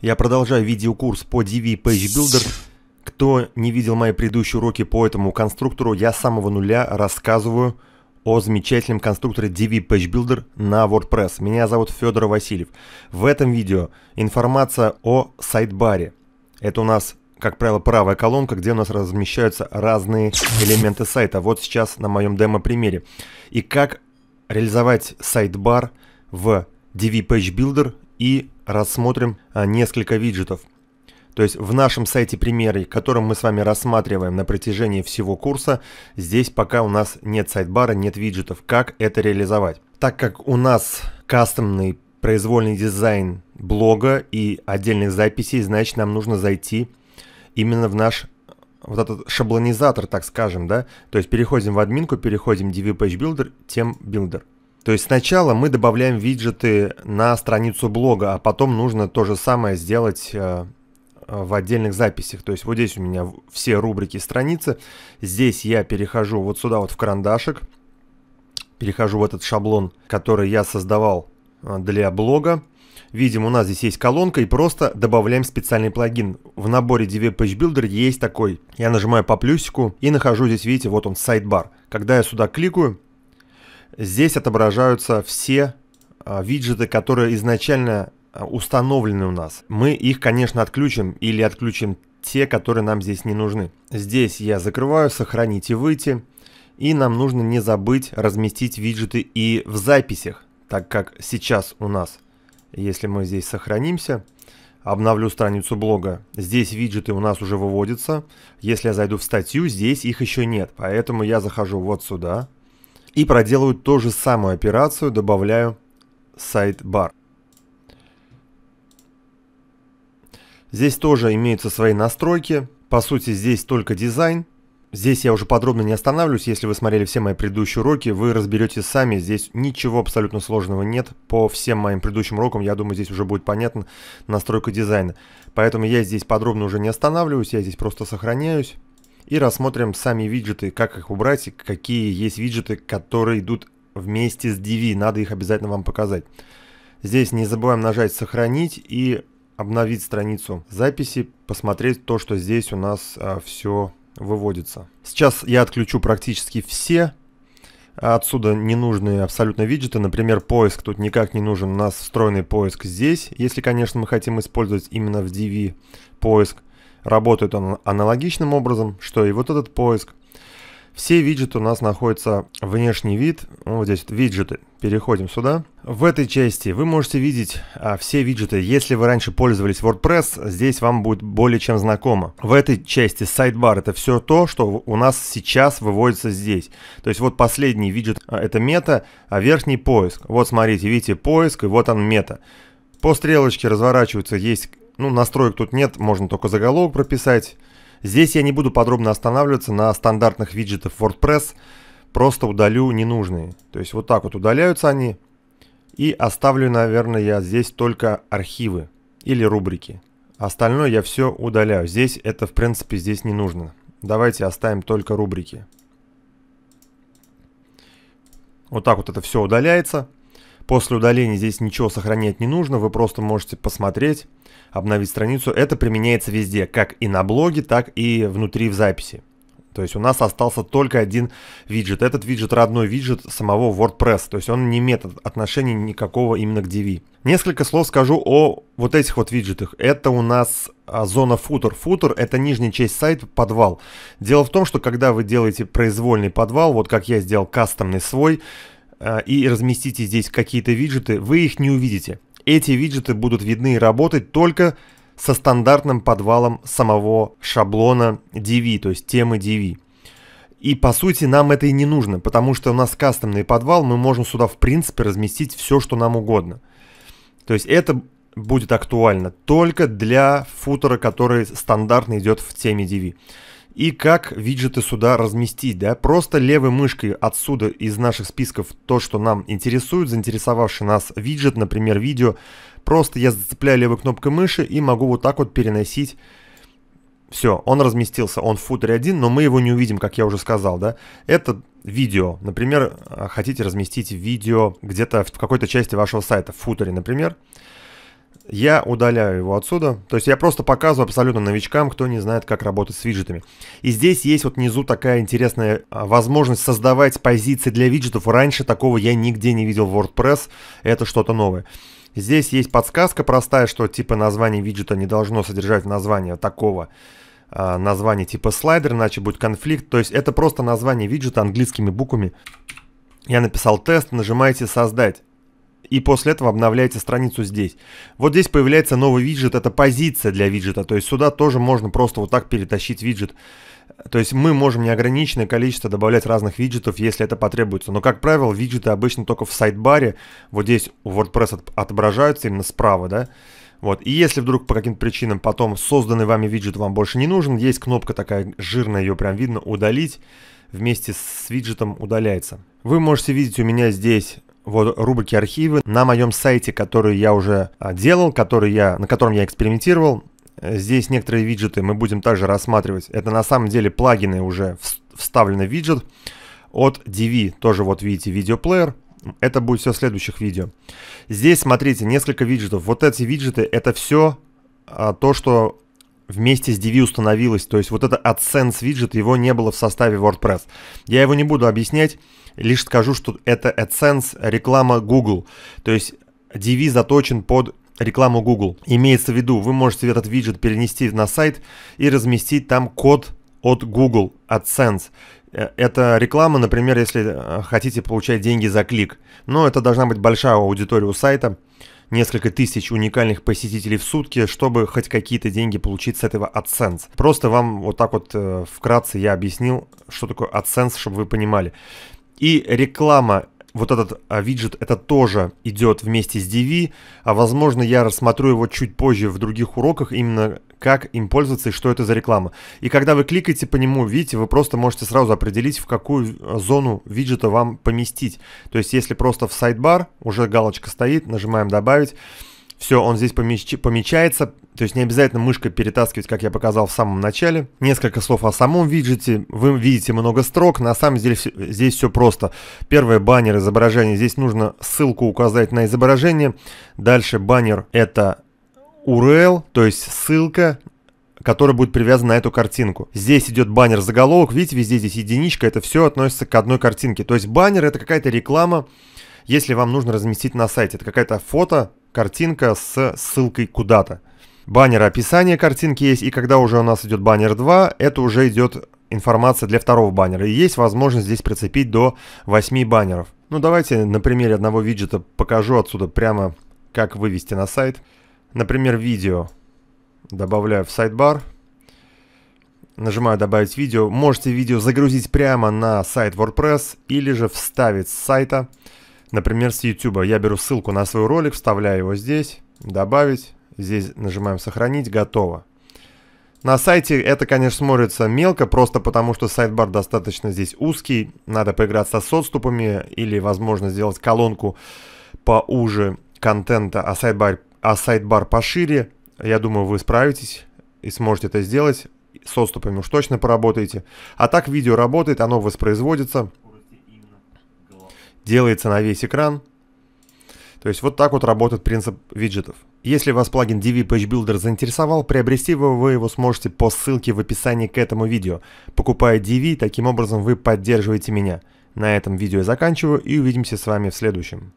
Я продолжаю видеокурс по DV Page Builder. Кто не видел мои предыдущие уроки по этому конструктору, я с самого нуля рассказываю о замечательном конструкторе DV Page Builder на WordPress. Меня зовут Федор Васильев. В этом видео информация о сайдбаре. Это у нас, как правило, правая колонка, где у нас размещаются разные элементы сайта. Вот сейчас на моем демо-примере. И как реализовать сайдбар в DV Page Builder и рассмотрим а, несколько виджетов. То есть в нашем сайте примеры, которым мы с вами рассматриваем на протяжении всего курса, здесь пока у нас нет сайт-бара, нет виджетов. Как это реализовать? Так как у нас кастомный произвольный дизайн блога и отдельных записей, значит нам нужно зайти именно в наш вот этот шаблонизатор, так скажем, да? То есть переходим в админку, переходим в DV Page Builder, тем Builder. То есть сначала мы добавляем виджеты на страницу блога, а потом нужно то же самое сделать э, в отдельных записях. То есть вот здесь у меня все рубрики страницы. Здесь я перехожу вот сюда вот в карандашик. Перехожу в этот шаблон, который я создавал э, для блога. Видим, у нас здесь есть колонка и просто добавляем специальный плагин. В наборе DV Page Builder есть такой. Я нажимаю по плюсику и нахожу здесь, видите, вот он, сайдбар. Когда я сюда кликаю, Здесь отображаются все а, виджеты, которые изначально а, установлены у нас. Мы их, конечно, отключим или отключим те, которые нам здесь не нужны. Здесь я закрываю «Сохранить и выйти». И нам нужно не забыть разместить виджеты и в записях, так как сейчас у нас, если мы здесь сохранимся, обновлю страницу блога, здесь виджеты у нас уже выводятся. Если я зайду в статью, здесь их еще нет. Поэтому я захожу вот сюда, и проделываю ту же самую операцию, добавляю сайт-бар. Здесь тоже имеются свои настройки. По сути, здесь только дизайн. Здесь я уже подробно не останавливаюсь. Если вы смотрели все мои предыдущие уроки, вы разберете сами. Здесь ничего абсолютно сложного нет. По всем моим предыдущим урокам, я думаю, здесь уже будет понятно настройка дизайна. Поэтому я здесь подробно уже не останавливаюсь. Я здесь просто сохраняюсь и рассмотрим сами виджеты, как их убрать и какие есть виджеты, которые идут вместе с DV. Надо их обязательно вам показать. Здесь не забываем нажать «Сохранить» и обновить страницу записи, посмотреть то, что здесь у нас а, все выводится. Сейчас я отключу практически все Отсюда ненужные абсолютно виджеты, например, поиск тут никак не нужен, у нас встроенный поиск здесь, если, конечно, мы хотим использовать именно в DV поиск. Работают он аналогичным образом, что и вот этот поиск. Все виджеты у нас находятся внешний вид, ну, вот здесь вот виджеты, переходим сюда. В этой части вы можете видеть а, все виджеты. Если вы раньше пользовались WordPress, здесь вам будет более чем знакомо. В этой части сайдбар это все то, что у нас сейчас выводится здесь. То есть вот последний виджет а, это мета, а верхний поиск. Вот смотрите, видите поиск и вот он мета. По стрелочке разворачиваются, есть ну, настроек тут нет, можно только заголовок прописать. Здесь я не буду подробно останавливаться на стандартных виджетах WordPress, просто удалю ненужные. То есть вот так вот удаляются они. И оставлю, наверное, я здесь только архивы или рубрики. Остальное я все удаляю. Здесь это, в принципе, здесь не нужно. Давайте оставим только рубрики. Вот так вот это все удаляется. После удаления здесь ничего сохранять не нужно, вы просто можете посмотреть, обновить страницу. Это применяется везде, как и на блоге, так и внутри в записи. То есть у нас остался только один виджет. Этот виджет родной виджет самого WordPress. То есть он не имеет отношения никакого именно к DV. Несколько слов скажу о вот этих вот виджетах. Это у нас а, зона футер. Футер это нижняя часть сайта, подвал. Дело в том, что когда вы делаете произвольный подвал, вот как я сделал кастомный свой, а, и разместите здесь какие-то виджеты, вы их не увидите. Эти виджеты будут видны и работать только со стандартным подвалом самого шаблона DV, то есть темы DV. И по сути нам это и не нужно, потому что у нас кастомный подвал, мы можем сюда в принципе разместить все, что нам угодно. То есть это будет актуально только для футера, который стандартно идет в теме DV и как виджеты сюда разместить, да, просто левой мышкой отсюда из наших списков то, что нам интересует, заинтересовавший нас виджет, например, видео, просто я зацепляю левой кнопкой мыши и могу вот так вот переносить все, он разместился, он в футере один, но мы его не увидим, как я уже сказал, да. Это видео, например, э, хотите разместить видео где-то в какой-то части вашего сайта, в футере, Например я удаляю его отсюда. То есть я просто показываю абсолютно новичкам, кто не знает, как работать с виджетами. И здесь есть вот внизу такая интересная а, возможность создавать позиции для виджетов. Раньше такого я нигде не видел в WordPress. Это что-то новое. Здесь есть подсказка простая, что типа название виджета не должно содержать название такого э, названия типа слайдер, иначе будет конфликт. То есть это просто название виджета английскими буквами. Я написал тест, нажимаете создать и после этого обновляете страницу здесь. Вот здесь появляется новый виджет, это позиция для виджета, то есть сюда тоже можно просто вот так перетащить виджет. То есть мы можем неограниченное количество добавлять разных виджетов, если это потребуется. Но, как правило, виджеты обычно только в сайт-баре. Вот здесь у WordPress отображаются именно справа, да. Вот, и если вдруг по каким-то причинам потом созданный вами виджет вам больше не нужен, есть кнопка такая жирная, ее прям видно, удалить вместе с виджетом удаляется. Вы можете видеть у меня здесь вот рубрики архивы на моем сайте, который я уже а, делал, который я, на котором я экспериментировал. Э, здесь некоторые виджеты мы будем также рассматривать. Это на самом деле плагины уже вставлены виджет. От DV тоже вот видите видеоплеер. Это будет все в следующих видео. Здесь, смотрите, несколько виджетов. Вот эти виджеты, это все а, то, что вместе с DV установилась, То есть вот это AdSense виджет, его не было в составе WordPress. Я его не буду объяснять, лишь скажу, что это AdSense реклама Google. То есть DV заточен под рекламу Google. Имеется в виду, вы можете этот виджет перенести на сайт и разместить там код от Google AdSense. Э, это реклама, например, если э, хотите получать деньги за клик. Но это должна быть большая аудитория у сайта несколько тысяч уникальных посетителей в сутки, чтобы хоть какие-то деньги получить с этого AdSense. Просто вам вот так вот э, вкратце я объяснил, что такое AdSense, чтобы вы понимали. И реклама вот этот а, виджет, это тоже идет вместе с DV, а возможно я рассмотрю его чуть позже в других уроках, именно как им пользоваться и что это за реклама. И когда вы кликаете по нему, видите, вы просто можете сразу определить, в какую зону виджета вам поместить. То есть если просто в сайдбар, уже галочка стоит, нажимаем «Добавить», все, он здесь помещ... помечается, то есть не обязательно мышкой перетаскивать, как я показал в самом начале. Несколько слов о самом виджете. Вы видите много строк, на самом деле здесь все просто. Первое баннер изображение, здесь нужно ссылку указать на изображение. Дальше баннер это URL, то есть ссылка, которая будет привязана на эту картинку. Здесь идет баннер заголовок, видите, везде здесь единичка, это все относится к одной картинке. То есть баннер это какая-то реклама, если вам нужно разместить на сайте. Это какая-то фото, картинка с ссылкой куда-то. Баннер описание картинки есть, и когда уже у нас идет баннер 2, это уже идет информация для второго баннера. И есть возможность здесь прицепить до 8 баннеров. Ну давайте на примере одного виджета покажу отсюда прямо, как вывести на сайт. Например, видео. Добавляю в сайдбар. Нажимаю «Добавить видео». Можете видео загрузить прямо на сайт WordPress или же вставить с сайта, например, с YouTube. Я беру ссылку на свой ролик, вставляю его здесь, «Добавить». Здесь нажимаем «Сохранить», готово. На сайте это, конечно, смотрится мелко, просто потому что сайт-бар достаточно здесь узкий. Надо поиграться с отступами или, возможно, сделать колонку поуже контента, а сайт-бар а сайт-бар пошире. Я думаю, вы справитесь и сможете это сделать. С отступами уж точно поработаете. А так видео работает, оно воспроизводится. Делается на весь экран. То есть вот так вот работает принцип виджетов. Если вас плагин DV Page Builder заинтересовал, приобрести его вы его сможете по ссылке в описании к этому видео. Покупая DV, таким образом вы поддерживаете меня. На этом видео я заканчиваю и увидимся с вами в следующем.